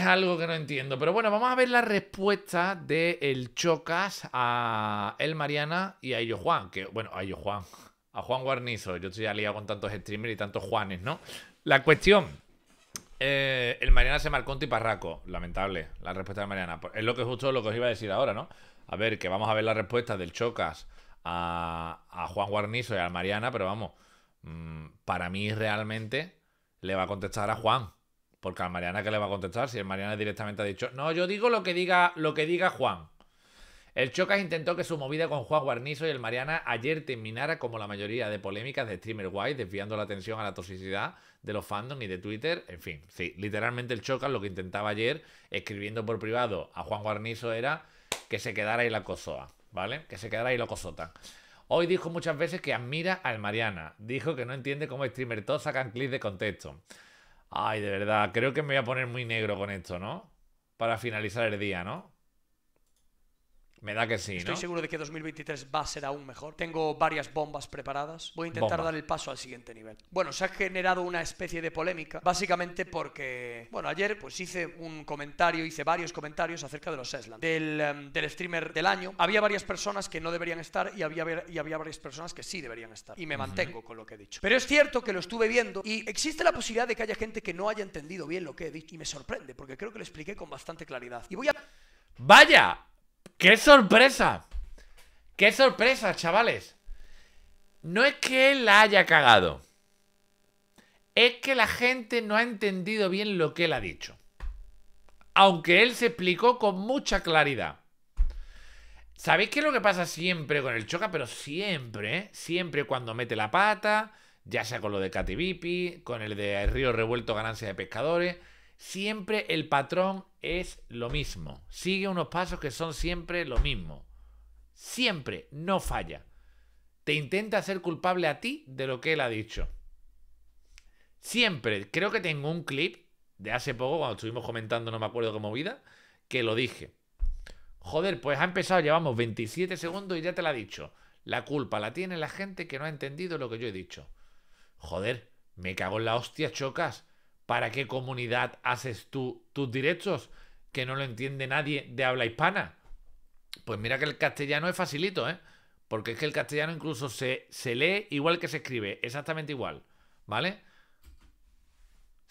es algo que no entiendo. Pero bueno, vamos a ver la respuesta de el Chocas a El Mariana y a Ello Juan. Que, bueno, a Ello Juan. A Juan Guarnizo. Yo estoy aliado con tantos streamers y tantos Juanes, ¿no? La cuestión. Eh, el Mariana se marcó un tiparraco. Lamentable la respuesta de Mariana. Pues, es lo que justo lo que os iba a decir ahora, ¿no? A ver, que vamos a ver la respuesta del Chocas a, Juan Guarnizo y al Mariana, pero vamos. Mm, para mí realmente le va a contestar a Juan. Porque al Mariana, ¿qué le va a contestar? Si el Mariana directamente ha dicho, no, yo digo lo que diga, lo que diga Juan. El Chocas intentó que su movida con Juan Guarnizo y el Mariana ayer terminara como la mayoría de polémicas de streamer guay, desviando la atención a la toxicidad de los fandoms y de Twitter. En fin, sí, literalmente el Chocas lo que intentaba ayer, escribiendo por privado a Juan Guarnizo, era que se quedara y la cosoa, ¿vale? Que se quedara y la cosota. Hoy dijo muchas veces que admira al Mariana. Dijo que no entiende cómo streamer todos sacan clips de contexto. Ay, de verdad, creo que me voy a poner muy negro con esto, ¿no? Para finalizar el día, ¿no? Me da que sí, Estoy seguro de que 2023 va a ser aún mejor. Tengo varias bombas preparadas. Voy a intentar dar el paso al siguiente nivel. Bueno, se ha generado una especie de polémica, básicamente porque, bueno, ayer pues hice un comentario, hice varios comentarios acerca de los Seslan, del, em, streamer del año. Había varias personas que no deberían estar y había, y había varias personas que sí deberían estar. Y me mantengo con lo que he dicho. Pero es cierto que lo estuve viendo y existe la posibilidad de que haya gente que no haya entendido bien lo que he dicho. Y me sorprende, porque creo que lo expliqué con bastante claridad. Y voy a... Vaya, ¡Qué sorpresa! ¡Qué sorpresa, chavales! No es que él la haya cagado. Es que la gente no ha entendido bien lo que él ha dicho. Aunque él se explicó con mucha claridad. ¿Sabéis qué es lo que pasa siempre con el Choca? Pero siempre, ¿eh? siempre cuando mete la pata, ya sea con lo de vipi con el de Río Revuelto Ganancia de Pescadores, siempre el patrón es lo mismo. Sigue unos pasos que son siempre lo mismo. Siempre, no falla. Te intenta hacer culpable a ti de lo que él ha dicho. Siempre, creo que tengo un clip de hace poco, cuando estuvimos comentando, no me acuerdo qué vida, que lo dije. Joder, pues ha empezado, llevamos 27 segundos y ya te lo ha dicho. La culpa la tiene la gente que no ha entendido lo que yo he dicho. Joder, me cago en la hostia, chocas para qué comunidad haces tú tus directos, que no lo entiende nadie de habla hispana. Pues mira que el castellano es facilito, ¿eh? Porque es que el castellano incluso se, se lee igual que se escribe, exactamente igual, ¿vale?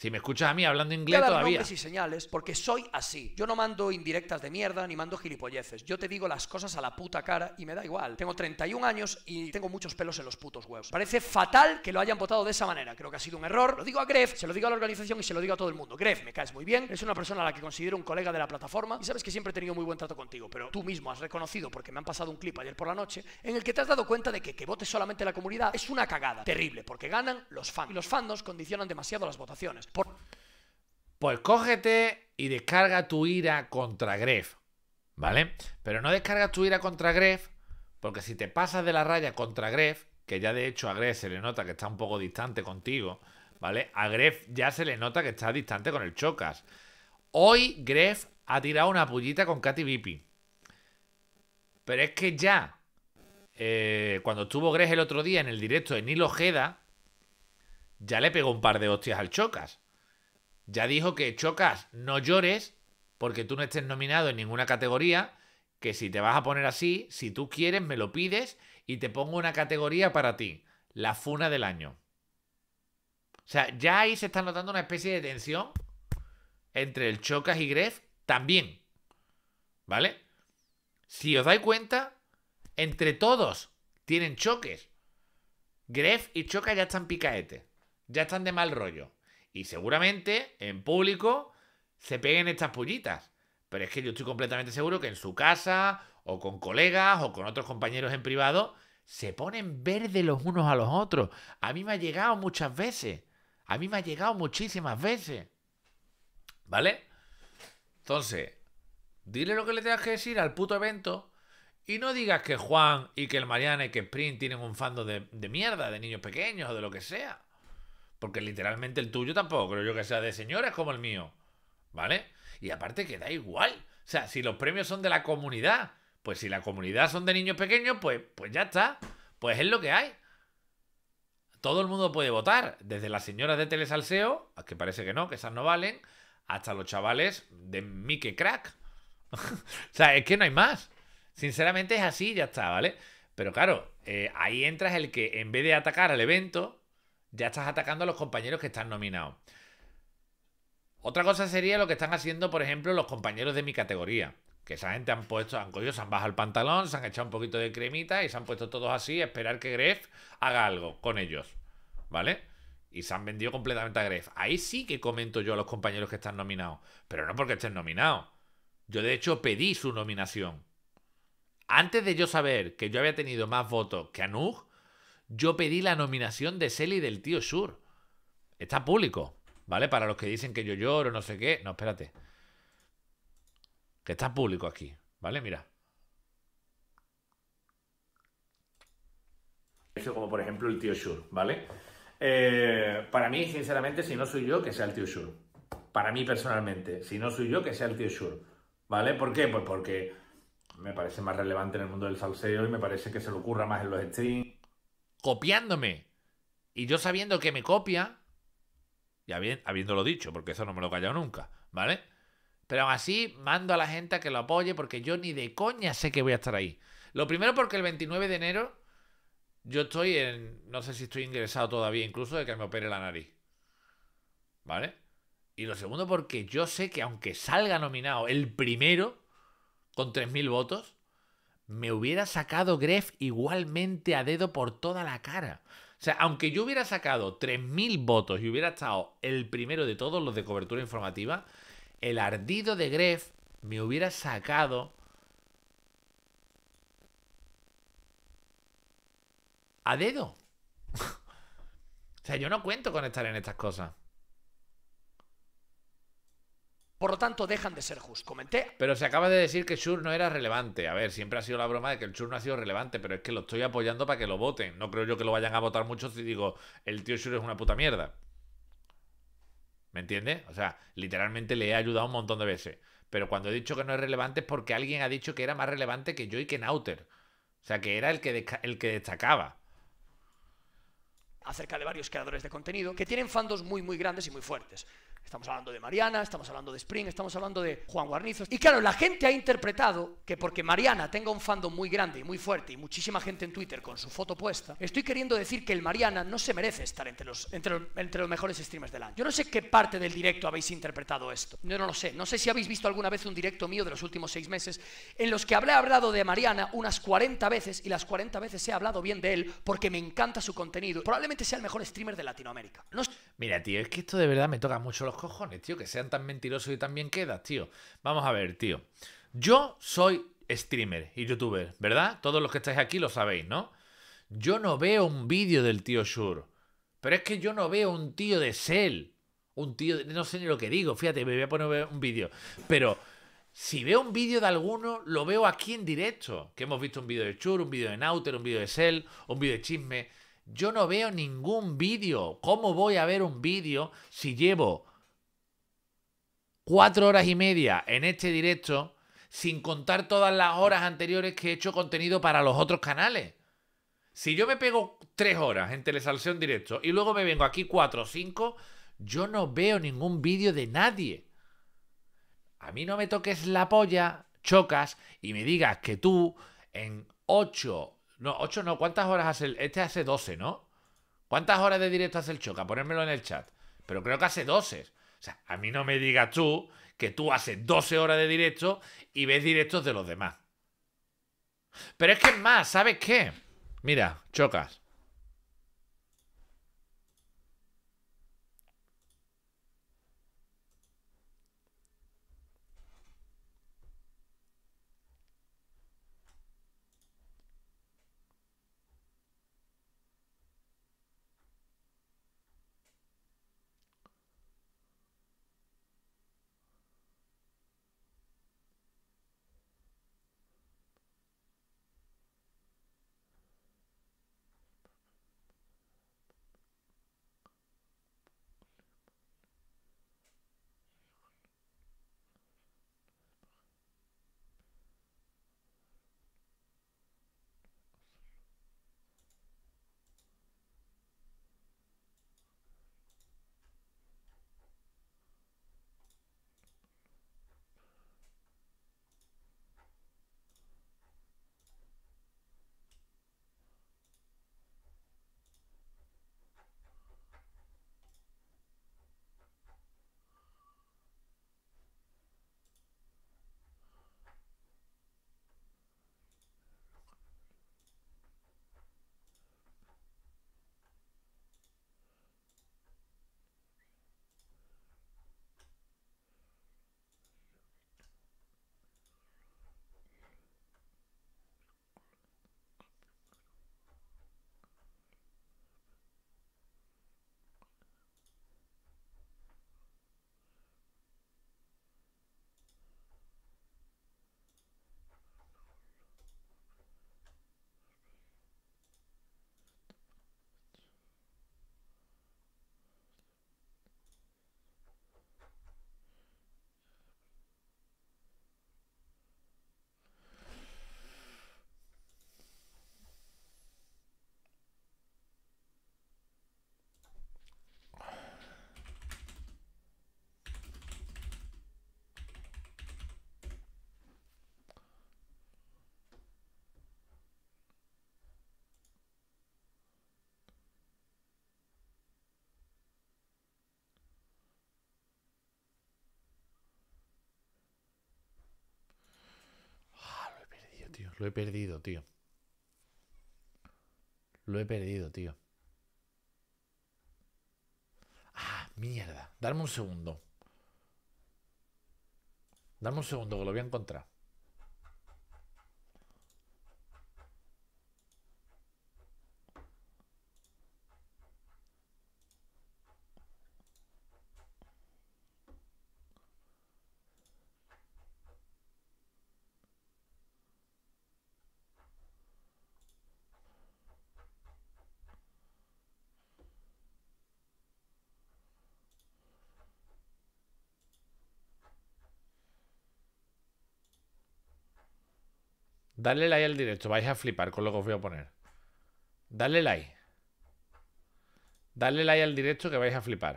Si me escuchas a mí hablando inglés todavía. nombres y señales porque soy así. Yo no mando indirectas de mierda ni mando gilipolleces. Yo te digo las cosas a la puta cara y me da igual. Tengo 31 años y tengo muchos pelos en los putos huevos. Parece fatal que lo hayan votado de esa manera. Creo que ha sido un error. Lo digo a Gref, se lo digo a la organización y se lo digo a todo el mundo. Gref, me caes muy bien. Es una persona a la que considero un colega de la plataforma y sabes que siempre he tenido muy buen trato contigo. Pero tú mismo has reconocido, porque me han pasado un clip ayer por la noche, en el que te has dado cuenta de que que vote solamente la comunidad es una cagada. Terrible, porque ganan los fans. Y los fans condicionan demasiado las votaciones. Pues cógete y descarga tu ira contra Gref, ¿vale? Pero no descargas tu ira contra Gref, porque si te pasas de la raya contra Gref, que ya de hecho a Gref se le nota que está un poco distante contigo, ¿vale? A Gref ya se le nota que está distante con el Chocas. Hoy Gref ha tirado una pullita con Katy Vipi. Pero es que ya, eh, cuando estuvo Gref el otro día en el directo de Nilo Ojeda, ya le pegó un par de hostias al Chocas. Ya dijo que Chocas, no llores porque tú no estés nominado en ninguna categoría, que si te vas a poner así, si tú quieres, me lo pides y te pongo una categoría para ti, la funa del año. O sea, ya ahí se está notando una especie de tensión entre el Chocas y Gref también. ¿Vale? Si os dais cuenta, entre todos tienen choques. Gref y Chocas ya están picaete ya están de mal rollo. Y seguramente en público se peguen estas pullitas. Pero es que yo estoy completamente seguro que en su casa, o con colegas, o con otros compañeros en privado, se ponen verde los unos a los otros. A mí me ha llegado muchas veces. A mí me ha llegado muchísimas veces. ¿Vale? Entonces, dile lo que le tengas que decir al puto evento. Y no digas que Juan y que el Mariana y que Sprint tienen un fando de, de mierda, de niños pequeños o de lo que sea. Porque literalmente el tuyo tampoco creo yo que sea de señoras como el mío. ¿Vale? Y aparte que da igual. O sea, si los premios son de la comunidad, pues si la comunidad son de niños pequeños, pues, pues ya está. Pues es lo que hay. Todo el mundo puede votar, desde las señoras de Telesalseo, que parece que no, que esas no valen, hasta los chavales de Mickey Crack. o sea, es que no hay más. Sinceramente es así, ya está, ¿vale? Pero claro, eh, ahí entras el que en vez de atacar al evento, ya estás atacando a los compañeros que están nominados. Otra cosa sería lo que están haciendo, por ejemplo, los compañeros de mi categoría. Que esa gente han puesto, han se han bajado el pantalón, se han echado un poquito de cremita y se han puesto todos así a esperar que Gref haga algo con ellos. ¿Vale? Y se han vendido completamente a Gref. Ahí sí que comento yo a los compañeros que están nominados. Pero no porque estén nominados. Yo de hecho pedí su nominación. Antes de yo saber que yo había tenido más votos que Anug, yo pedí la nominación de Selly del Tío Sur. Está público, ¿vale? Para los que dicen que yo lloro, no sé qué. No, espérate. Que está público aquí, ¿vale? Mira. Como por ejemplo el Tío Sur, ¿vale? Eh, para mí, sinceramente, si no soy yo, que sea el Tío Sur. Para mí personalmente, si no soy yo, que sea el Tío Sur. ¿Vale? ¿Por qué? Pues porque me parece más relevante en el mundo del salseo y me parece que se le ocurra más en los streams copiándome. Y yo sabiendo que me copia, y habiéndolo dicho, porque eso no me lo he callado nunca, ¿vale? Pero aún así, mando a la gente a que lo apoye porque yo ni de coña sé que voy a estar ahí. Lo primero porque el 29 de enero yo estoy en... No sé si estoy ingresado todavía, incluso de que me opere la nariz. ¿Vale? Y lo segundo porque yo sé que aunque salga nominado el primero, con 3.000 votos, me hubiera sacado Gref igualmente a dedo por toda la cara. O sea, aunque yo hubiera sacado 3.000 votos y hubiera estado el primero de todos los de cobertura informativa, el ardido de Gref me hubiera sacado a dedo. o sea, yo no cuento con estar en estas cosas. Por lo tanto, dejan de ser justos. Comenté. Pero se acaba de decir que Shur no era relevante. A ver, siempre ha sido la broma de que el Shur no ha sido relevante, pero es que lo estoy apoyando para que lo voten. No creo yo que lo vayan a votar mucho si digo, el tío Shur es una puta mierda. ¿Me entiendes? O sea, literalmente le he ayudado un montón de veces. Pero cuando he dicho que no es relevante es porque alguien ha dicho que era más relevante que yo y que Nauter. O sea, que era el que, el que destacaba acerca de varios creadores de contenido que tienen fandos muy, muy grandes y muy fuertes. Estamos hablando de Mariana, estamos hablando de Spring, estamos hablando de Juan Guarnizos. Y claro, la gente ha interpretado que porque Mariana tenga un fandom muy grande y muy fuerte y muchísima gente en Twitter con su foto puesta, estoy queriendo decir que el Mariana no se merece estar entre los, entre, los, mejores streamers del año. Yo no sé qué parte del directo habéis interpretado esto. Yo no lo sé. No sé si habéis visto alguna vez un directo mío de los últimos seis meses en los que hablé hablado de Mariana unas 40 veces y las 40 veces he hablado bien de él porque me encanta su contenido. Probablemente sea el mejor streamer de Latinoamérica. Mira, tío, es que esto de verdad me toca mucho los cojones, tío, que sean tan mentirosos y tan bien quedas, tío. Vamos a ver, tío. Yo soy streamer y youtuber, ¿verdad? Todos los que estáis aquí lo sabéis, ¿no? Yo no veo un vídeo del tío Shur. Pero es que yo no veo un tío de Cell. Un tío, no sé ni lo que digo, fíjate, me voy a poner un vídeo. Pero si veo un vídeo de alguno, lo veo aquí en directo. Que hemos visto un vídeo de Chur, un vídeo de Nauter, un vídeo de Cell, un vídeo de Chisme. Yo no veo ningún vídeo. ¿Cómo voy a ver un vídeo si llevo cuatro horas y media en este directo sin contar todas las horas anteriores que he hecho contenido para los otros canales? Si yo me pego tres horas en Telesalción directo y luego me vengo aquí cuatro o cinco, yo no veo ningún vídeo de nadie. A mí no me toques la polla, chocas y me digas que tú en ocho no, 8 no. ¿Cuántas horas hace el... Este hace 12, ¿no? ¿Cuántas horas de directo hace el Choca? Ponérmelo en el chat. Pero creo que hace 12. O sea, a mí no me digas tú que tú haces 12 horas de directo y ves directos de los demás. Pero es que es más, ¿sabes qué? Mira, Chocas. Lo he perdido, tío. Lo he perdido, tío. Ah, mierda. Dame un segundo. Dame un segundo que lo voy a encontrar. Dale like al directo, vais a flipar con lo que os voy a poner. Dale like. Dale like al directo que vais a flipar.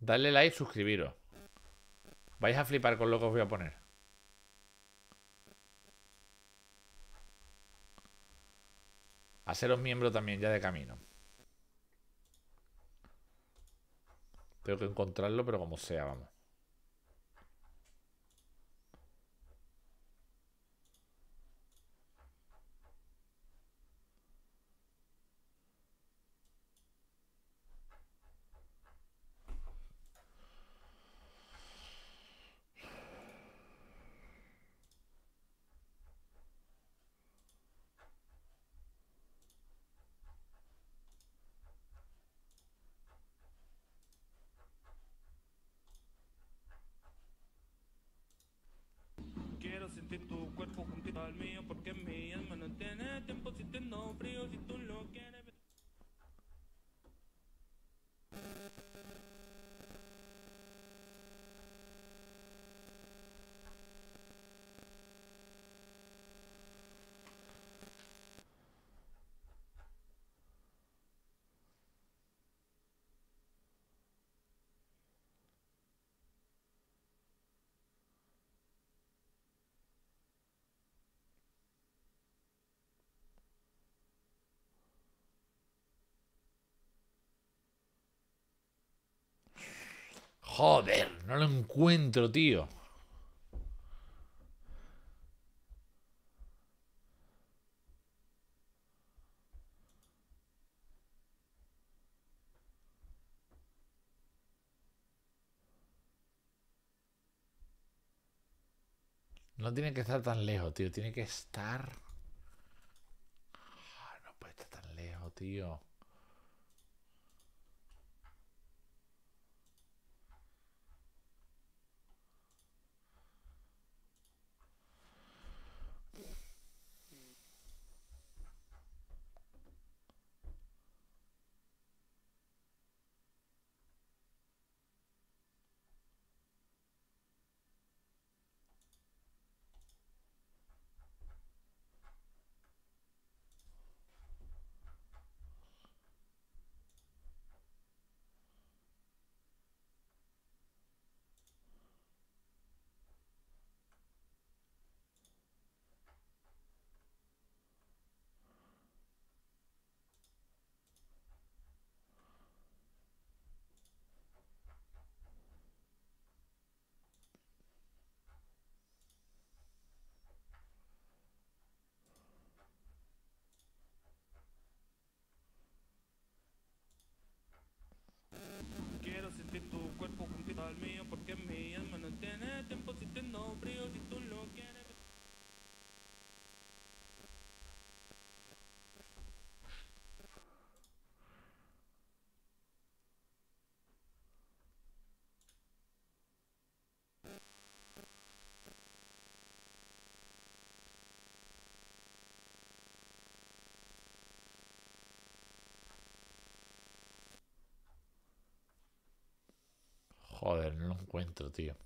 Dale like y suscribiros. Vais a flipar con lo que os voy a poner. Haceros miembro también ya de camino. Tengo que encontrarlo, pero como sea, vamos. Joder, no lo encuentro, tío. No tiene que estar tan lejos, tío. Tiene que estar... Ah, no puede estar tan lejos, tío. no encuentro, tío.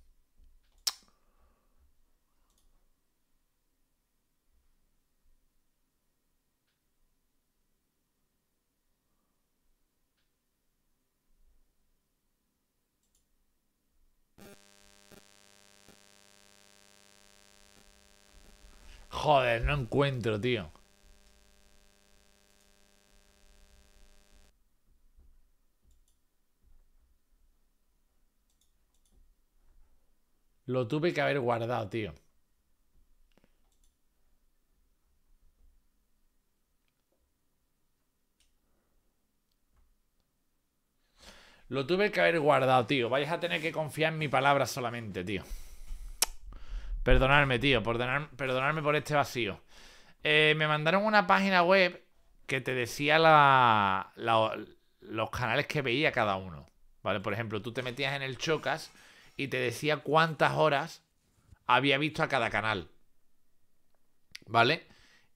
Joder, no encuentro, tío. Lo tuve que haber guardado, tío. Lo tuve que haber guardado, tío. Vais a tener que confiar en mi palabra solamente, tío. Perdonadme, tío. perdonadme por este vacío. Eh, me mandaron una página web que te decía la, los canales que veía cada uno. ¿Vale? Por ejemplo, tú te metías en el Chocas y te decía cuántas horas había visto a cada canal. ¿Vale?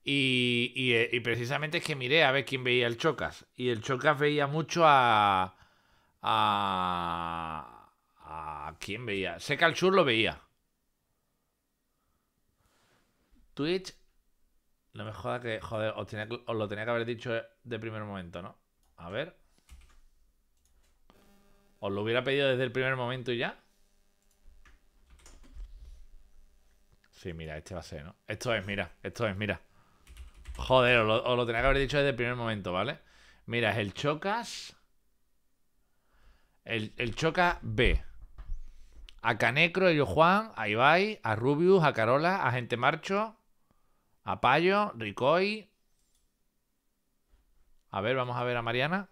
Eh, y, precisamente es que miré a ver quién veía el Chocas. Y el Chocas veía mucho a. A. ¿A quién veía? Sé que al sur lo veía. Twitch. No me joda que. Joder, os, os lo tenía que haber dicho de primer momento, ¿no? A ver. Os lo hubiera pedido desde el primer momento y ya. Sí, mira, este va a ser, ¿no? Esto es, mira, esto es, mira. Joder, os lo, tenía que haber dicho desde el primer momento, ¿vale? Mira, es el Chocas. El, el Chocas B. A Canecro, a Juan, a Ibai, a Rubius, a Carola, a Gente Marcho, a Payo, Ricoy. A ver, vamos a ver a Mariana.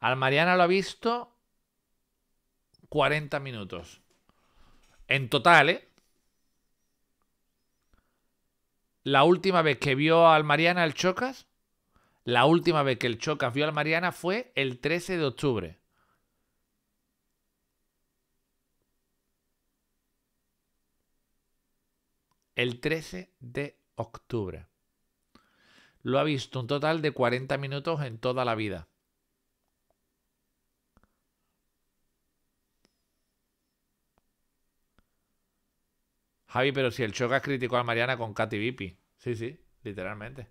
Al Mariana lo ha visto 40 minutos. En total, ¿eh? La última vez que vio al Mariana el Chocas, la última vez que el Chocas vio al Mariana fue el 13 de octubre. El 13 de octubre. Lo ha visto un total de 40 minutos en toda la vida. Javi, pero si el choca criticó a Mariana con Katy Vipi. Sí, sí, literalmente.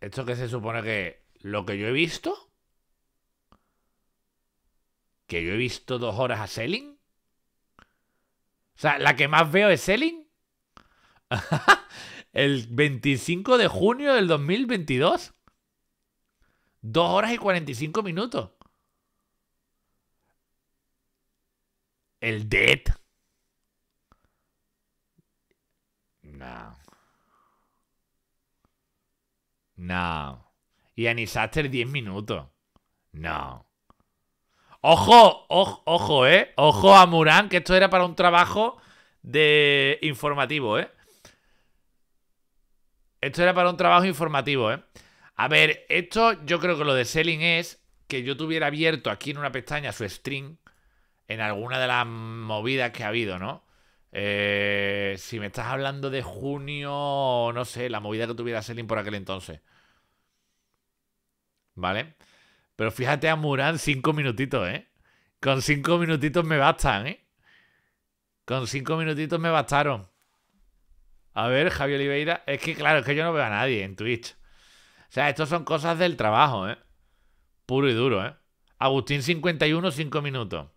Esto qué se supone que lo que yo he visto, que yo he visto dos horas a Selin? O sea, la que más veo es Selin? el 25 de junio del 2022. Dos horas y 45 minutos. El Dead. No. No. Y Anisaster 10 minutos. No. Ojo, ojo, ojo, eh. Ojo a Murán, que esto era para un trabajo de informativo, eh. Esto era para un trabajo informativo, ¿eh? A ver, esto yo creo que lo de selling es que yo tuviera abierto aquí en una pestaña su string en alguna de las movidas que ha habido, ¿no? Eh, si me estás hablando de junio, no sé, la movida que tuviera Selling por aquel entonces. ¿Vale? Pero fíjate a Murán, cinco minutitos, ¿eh? Con cinco minutitos me bastan, ¿eh? Con cinco minutitos me bastaron. A ver, Javier Oliveira. Es que claro, es que yo no veo a nadie en Twitch. O sea, esto son cosas del trabajo, ¿eh? Puro y duro, ¿eh? Agustín 51, 5 minutos.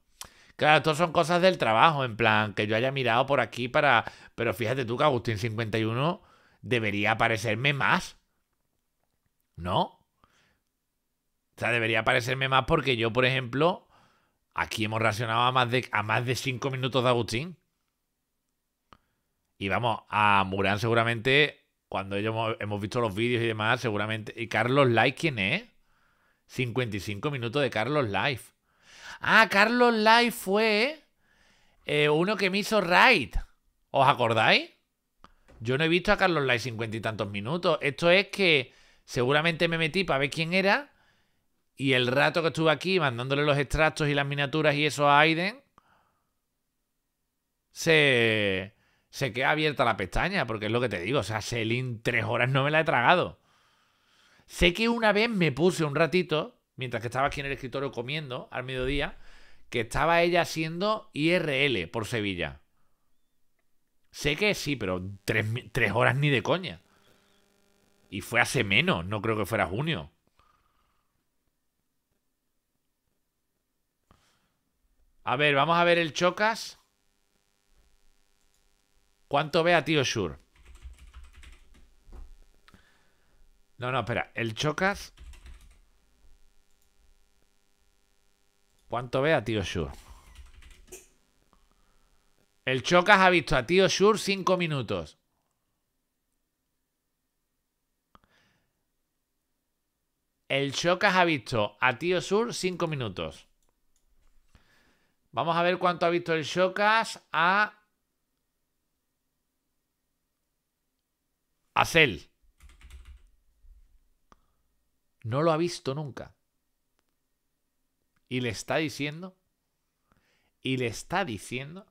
Claro, esto son cosas del trabajo, en plan, que yo haya mirado por aquí para... Pero fíjate tú que Agustín 51 debería aparecerme más. ¿No? O sea, debería aparecerme más porque yo, por ejemplo, aquí hemos racionado más de, a más de 5 minutos de Agustín. Y vamos, a Murán seguramente, cuando ellos hemos, visto los vídeos y demás, seguramente... ¿Y Carlos Live quién es? 55 minutos de Carlos Live. Ah, Carlos Live fue eh, uno que me hizo Raid. ¿Os acordáis? Yo no he visto a Carlos Live 50 y tantos minutos. Esto es que seguramente me metí para ver quién era. Y el rato que estuve aquí mandándole los extractos y las miniaturas y eso a Aiden, se, se queda abierta la pestaña, porque es lo que te digo. O sea, Selin, tres horas no me la he tragado. Sé que una vez me puse un ratito, mientras que estaba aquí en el escritorio comiendo al mediodía, que estaba ella haciendo IRL por Sevilla. Sé que sí, pero tres, tres horas ni de coña. Y fue hace menos, no creo que fuera junio. A ver, vamos a ver el Chocas. ¿Cuánto ve a tío Shur? No, no, espera. El Chocas. ¿Cuánto ve a tío Shur? El Chocas ha visto a tío Shur cinco minutos. El Chocas ha visto a Tío Sur cinco minutos. Vamos a ver cuánto ha visto el Chocas a Acel. No lo ha visto nunca. Y le está diciendo, y le está diciendo,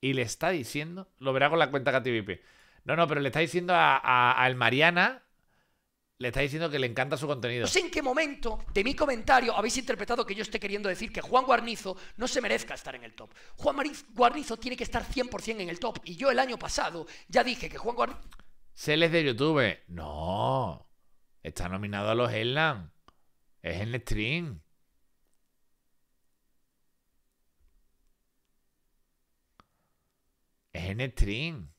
y le está diciendo, lo verá con la cuenta KTVP. No, no, pero le está diciendo a, Mariana le está diciendo que le encanta su contenido. No sé en qué momento de mi comentario habéis interpretado que yo esté queriendo decir que Juan Guarnizo no se merezca estar en el top. Juan Guarnizo tiene que estar 100% en el top. Y yo el año pasado ya dije que Juan Guarnizo... les de YouTube. No. Está nominado a los Hellan. Es en el stream. Es en el stream.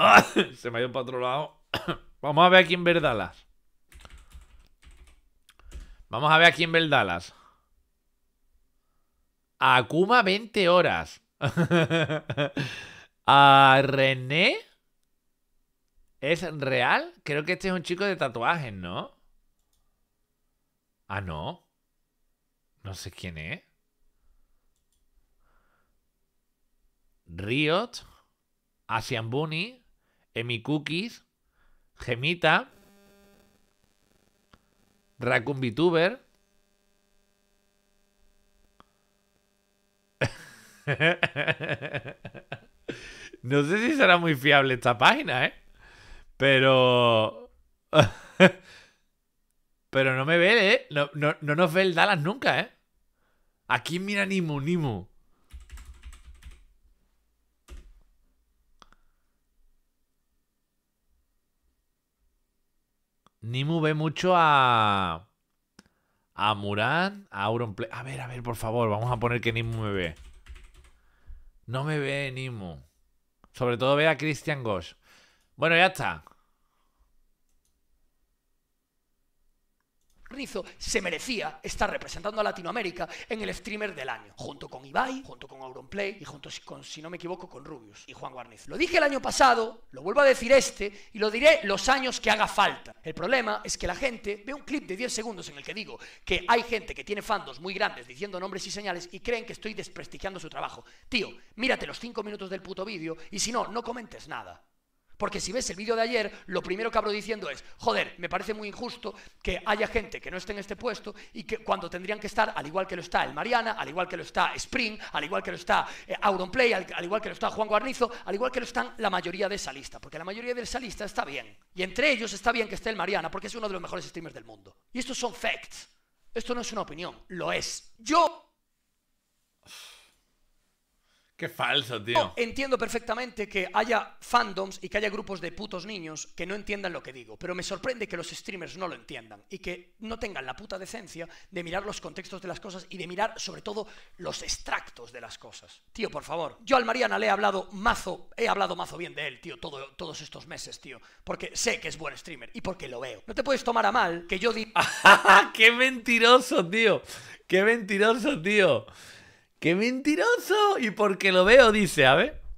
Se me ha ido para otro lado. Vamos a ver a quién ver Dallas. Vamos a ver a quién ver Dallas. Akuma 20 horas. a René. ¿Es real? Creo que este es un chico de tatuajes, ¿no? Ah, no. No sé quién es. Riot. Asian Bunny. Emi Cookies, Gemita, Raccoon VTuber. no sé si será muy fiable esta página, ¿eh? Pero... Pero no me ve, ¿eh? No, nos ve el Dallas nunca, ¿eh? Aquí mira Nimo, Nimu ve mucho a. A Murán, a Auronplay. A ver, a ver, por favor, vamos a poner que Nimu me ve. No me ve Nimu. Sobre todo ve a Christian Gosh. Bueno, ya está. Rizo se merecía estar representando a Latinoamérica en el streamer del año, junto con Ibai, junto con Auronplay y junto con, si no me equivoco, con Rubius y Juan Guarniz. Lo dije el año pasado, lo vuelvo a decir este y lo diré los años que haga falta. El problema es que la gente ve un clip de 10 segundos en el que digo que hay gente que tiene fandos muy grandes diciendo nombres y señales y creen que estoy desprestigiando su trabajo. Tío, mírate los 5 minutos del puto vídeo y si no, no comentes nada. Porque si ves el vídeo de ayer, lo primero que abro diciendo es, joder, me parece muy injusto que haya gente que no esté en este puesto y que cuando tendrían que estar, al igual que lo está el Mariana, al igual que lo está Spring, al igual que lo está eh, Auronplay, al, al igual que lo está Juan Guarnizo, al igual que lo están la mayoría de esa lista. Porque la mayoría de esa lista está bien. Y entre ellos está bien que esté el Mariana, porque es uno de los mejores streamers del mundo. Y estos son facts. Esto no es una opinión, lo es. Yo... Qué falso, tío. entiendo perfectamente que haya fandoms y que haya grupos de putos niños que no entiendan lo que digo, pero me sorprende que los streamers no lo entiendan y que no tengan la puta decencia de mirar los contextos de las cosas y de mirar sobre todo los extractos de las cosas. Tío, por favor. Yo al Mariana le he hablado mazo, he hablado mazo bien de él, tío, todos estos meses, tío, porque sé que es buen streamer y porque lo veo. No te puedes tomar a mal que yo di... ¡Qué mentiroso, tío! ¡Qué mentiroso, tío! ¡Qué mentiroso! Y porque lo veo, dice, a ver.